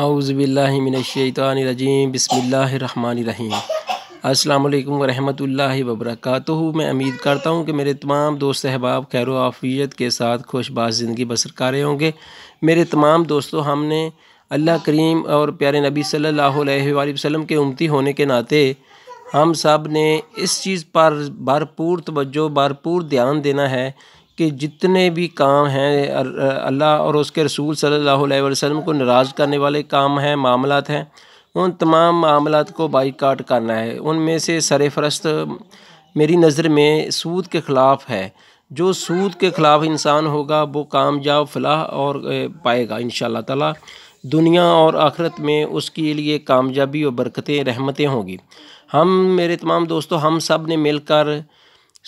आउज़बिल्लिमिनशैतरजीम बसमीम अल्लाम वरहमल वबरक मैं उम्मीद करता हूँ कि मेरे तमाम दोस्त अहबाब खैर आफियत के साथ खुशबाज ज़िंदगी बसर कर रहे होंगे मेरे तमाम दोस्तों हमने अल्लाह करीम और प्यारे नबी सल्लल्लाहु वसम के उमती होने के नाते हम सब ने इस चीज़ पर भरपूर तोज्जो भरपूर ध्यान देना है कि जितने भी काम हैं अल्लाह और उसके रसूल सल्लल्लाहु अलैहि वसल्लम को नाराज़ करने वाले काम हैं मामलात हैं उन तमाम मामलात को बाईकाट करना है उनमें से सरफरस्त मेरी नज़र में सूद के ख़िलाफ़ है जो सूद के ख़िलाफ़ इंसान होगा वो कामयाब फलाह और पाएगा इन ताला दुनिया और आखरत में उसके लिए कामयाबी और बरकतें रहमतें होंगी हम मेरे तमाम दोस्तों हम सब ने मिलकर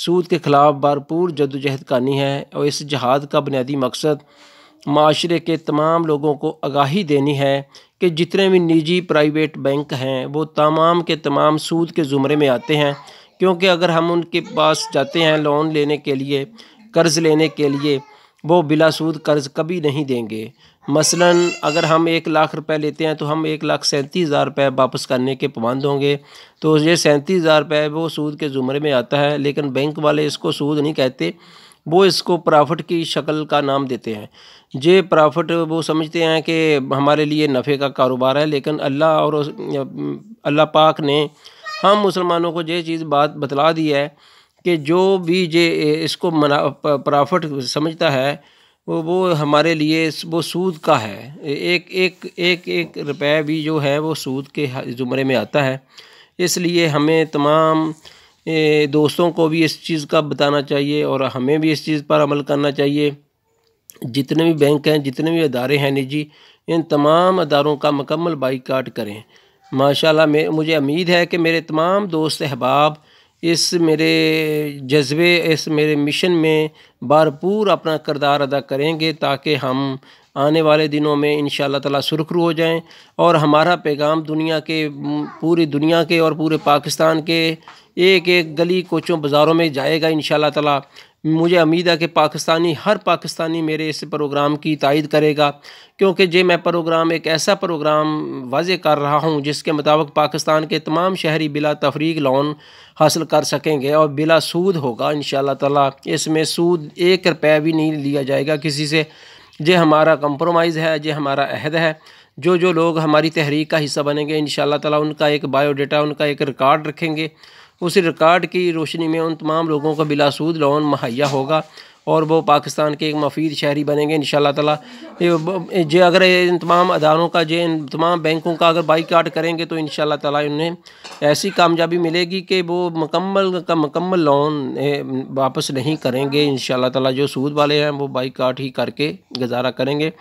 सूद के ख़िलाफ़ भरपूर जदोजहद करनी है और इस जहाद का बुनियादी मकसद माशरे के तमाम लोगों को आगाही देनी है कि जितने भी निजी प्राइवेट बैंक हैं वो तमाम के तमाम सूद के ज़ुमरे में आते हैं क्योंकि अगर हम उनके पास जाते हैं लोन लेने के लिए कर्ज़ लेने के लिए वो बिला सूद कर्ज़ कभी नहीं देंगे मसलन अगर हम एक लाख रुपए लेते हैं तो हम एक लाख सैंतीस हज़ार रुपये वापस करने के पाबंद होंगे तो ये सैंतीस हज़ार रुपये वो सूद के ज़ुमरे में आता है लेकिन बैंक वाले इसको सूद नहीं कहते वो इसको प्रॉफिट की शक्ल का नाम देते हैं ये प्रॉफिट वो समझते हैं कि हमारे लिए नफ़े का कारोबार है लेकिन अल्लाह और अल्लाह पाक ने हम मुसलमानों को ये चीज़ बात बतला दी है कि जो भी जे इसको मना प्रॉफिट समझता है वो वो हमारे लिए वो सूद का है एक एक एक एक रुपये भी जो है वो सूद के ज़ुमरे में आता है इसलिए हमें तमाम दोस्तों को भी इस चीज़ का बताना चाहिए और हमें भी इस चीज़ पर अमल करना चाहिए जितने भी बैंक हैं जितने भी अदारे हैं निजी इन तमाम अदारों का मकम्मल बाईकाट करें माशाल्लाह मैं मुझे उम्मीद है कि मेरे तमाम दोस्त अहबाब इस मेरे जज्बे इस मेरे मिशन में भरपूर अपना किरदार अदा करेंगे ताकि हम आने वाले दिनों में इन ताला सुरखरू हो जाएं और हमारा पैगाम दुनिया के पूरी दुनिया के और पूरे पाकिस्तान के एक एक गली कोचों बाज़ारों में जाएगा इन ताला मुझे उम्मीद है कि पाकिस्तानी हर पाकिस्तानी मेरे इस प्रोग्राम की तायद करेगा क्योंकि जे मैं प्रोग्राम एक ऐसा प्रोग्राम वाज कर रहा हूँ जिसके मुताबिक पाकिस्तान के तमाम शहरी बिला तफरीक लोन हासिल कर सकेंगे और बिला सूद होगा इन ताला इसमें सूद एक रुपये भी नहीं लिया जाएगा किसी से ये हमारा कंप्रोमाइज़ है ये हमारा अहद है जो जो लोग हमारी तहरीक का हिस्सा बनेंगे इन तला उनका एक बायोडाटा उनका एक रिकॉर्ड रखेंगे उस रिकॉर्ड की रोशनी में उन तमाम लोगों को बिलासूद लोन मुहैया होगा और वो पाकिस्तान के एक मफीद शहरी बनेंगे इन तला जे अगर इन तमाम अदारों का जे इन तमाम बैंकों का अगर बाई काट करेंगे तो इन तला उन्हें ऐसी कामयाबी मिलेगी कि वो मकम्मल का मकम्मल लोन वापस नहीं करेंगे इन तला जो सूद वाले हैं वो बाई काट ही करके गुजारा करेंगे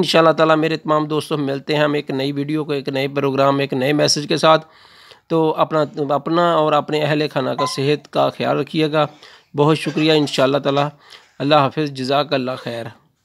इन तला मेरे तमाम दोस्तों मिलते हैं हम एक नई वीडियो को एक नए प्रोग्राम एक नए मैसेज के साथ तो अपना अपना और अपने अहल खाना का सेहत का ख्याल रखिएगा बहुत शुक्रिया इन तला अल्लाह हाफ़ जजाक अल्लाह खैर